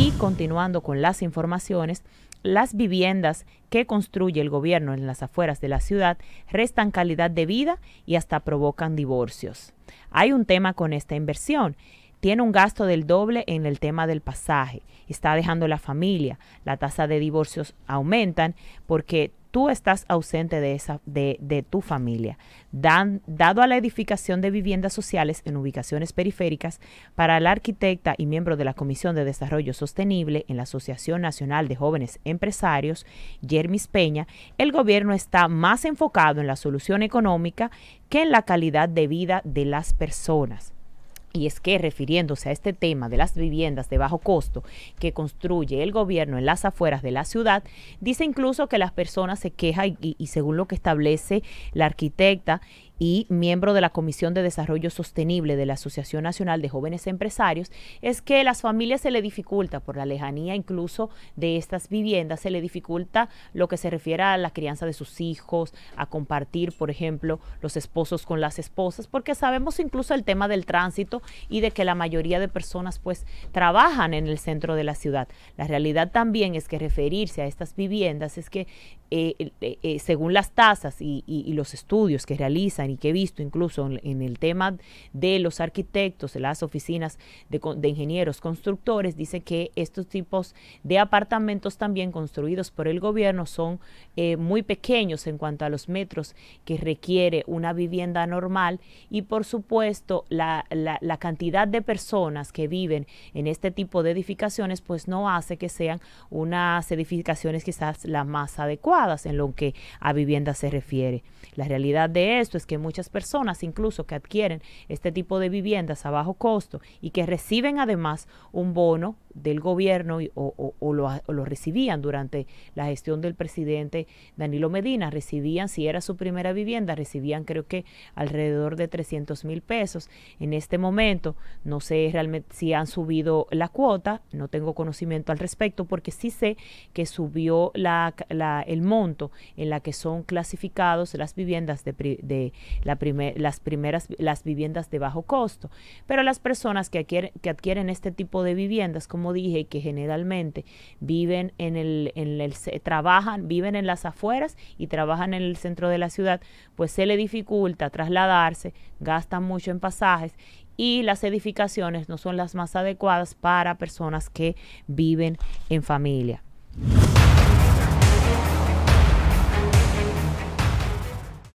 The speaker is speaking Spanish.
Y continuando con las informaciones, las viviendas que construye el gobierno en las afueras de la ciudad restan calidad de vida y hasta provocan divorcios. Hay un tema con esta inversión. Tiene un gasto del doble en el tema del pasaje. Está dejando la familia. La tasa de divorcios aumentan porque tú estás ausente de, esa, de, tu familia, Dan, dado a la edificación de viviendas sociales en ubicaciones periféricas, para la arquitecta y miembro de la Comisión de Desarrollo Sostenible en la Asociación Nacional de Jóvenes Empresarios, Jermis Peña, el gobierno está más enfocado en la solución económica que en la calidad de vida de las personas. Y es que refiriéndose a este tema de las viviendas de bajo costo que construye el gobierno en las afueras de la ciudad, dice incluso que las personas se quejan y, según lo que establece la arquitecta y miembro de la Comisión de Desarrollo Sostenible de la Asociación Nacional de Jóvenes Empresarios, es que a las familias se le dificulta, por la lejanía incluso de estas viviendas, se le dificulta lo que se refiere a la crianza de sus hijos, a compartir, por ejemplo, los esposos con las esposas, porque sabemos incluso el tema del tránsito y de que la mayoría de personas pues trabajan en el centro de la ciudad. La realidad también es que referirse a estas viviendas es que eh, eh, eh, según las tasas y, y los estudios que realizan y que he visto incluso en, el tema de los arquitectos, las oficinas de, ingenieros constructores, dice que estos tipos de apartamentos también construidos por el gobierno son eh, muy pequeños en cuanto a los metros que requiere una vivienda normal y por supuesto la, la cantidad de personas que viven en este tipo de edificaciones pues no hace que sean unas edificaciones quizás las más adecuadas en lo que a vivienda se refiere. La realidad de esto es que muchas personas incluso que adquieren este tipo de viviendas a bajo costo y que reciben además un bono del gobierno o, lo, recibían durante la gestión del presidente Danilo Medina. Recibían, si era su primera vivienda, recibían creo que alrededor de 300 mil pesos. En este momento no sé realmente si han subido la cuota, no tengo conocimiento al respecto porque sí sé que subió el monto en la que son clasificados las viviendas de, de la las primeras las viviendas de bajo costo. Pero las personas que que adquieren este tipo de viviendas como dije, que generalmente viven en el, en el, trabajan, viven en las afueras y trabajan en el centro de la ciudad, pues se le dificulta trasladarse, gastan mucho en pasajes y las edificaciones no son las más adecuadas para personas que viven en familia.